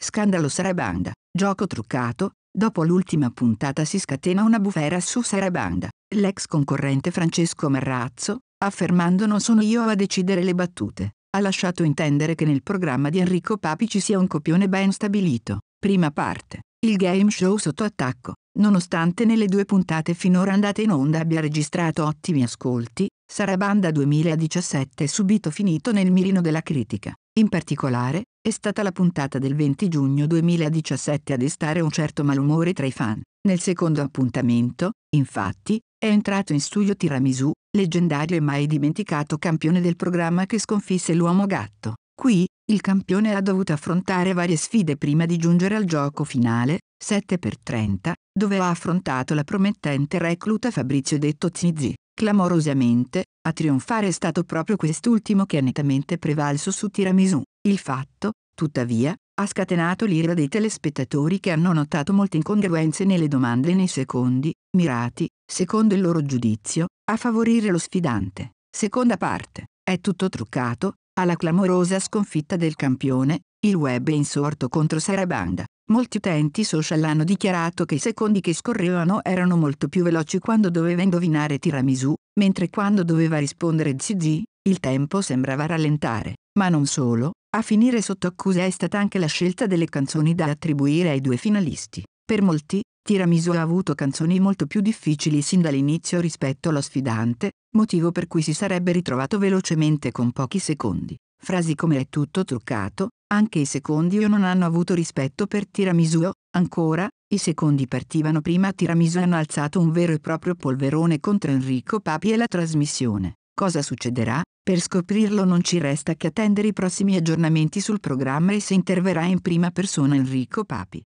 Scandalo Sarabanda, gioco truccato, dopo l'ultima puntata si scatena una bufera su Sarabanda, l'ex concorrente Francesco Marrazzo, affermando non sono io a decidere le battute, ha lasciato intendere che nel programma di Enrico Papi ci sia un copione ben stabilito. Prima parte, il game show sotto attacco, Nonostante nelle due puntate finora andate in onda abbia registrato ottimi ascolti, Sarabanda 2017 è subito finito nel mirino della critica. In particolare, è stata la puntata del 20 giugno 2017 a destare un certo malumore tra i fan. Nel secondo appuntamento, infatti, è entrato in studio Tiramisu, leggendario e mai dimenticato campione del programma che sconfisse l'uomo gatto. Qui, il campione ha dovuto affrontare varie sfide prima di giungere al gioco finale, 7 per 30 dove ha affrontato la promettente recluta Fabrizio detto Zizi. Clamorosamente, a trionfare è stato proprio quest'ultimo che ha nettamente prevalso su Tiramisù. Il fatto, tuttavia, ha scatenato l'ira dei telespettatori che hanno notato molte incongruenze nelle domande e nei secondi, mirati, secondo il loro giudizio, a favorire lo sfidante. Seconda parte. È tutto truccato, alla clamorosa sconfitta del campione, il web è insorto contro Sarabanda. Molti utenti social hanno dichiarato che i secondi che scorrevano erano molto più veloci quando doveva indovinare tiramisù, mentre quando doveva rispondere ZZ, il tempo sembrava rallentare. Ma non solo, a finire sotto accusa è stata anche la scelta delle canzoni da attribuire ai due finalisti. Per molti, Tiramisu ha avuto canzoni molto più difficili sin dall'inizio rispetto allo sfidante, motivo per cui si sarebbe ritrovato velocemente con pochi secondi. Frasi come è tutto truccato, anche i secondi o non hanno avuto rispetto per tiramisù, ancora, i secondi partivano prima a tiramisù hanno alzato un vero e proprio polverone contro Enrico Papi e la trasmissione. Cosa succederà? Per scoprirlo non ci resta che attendere i prossimi aggiornamenti sul programma e se interverrà in prima persona Enrico Papi.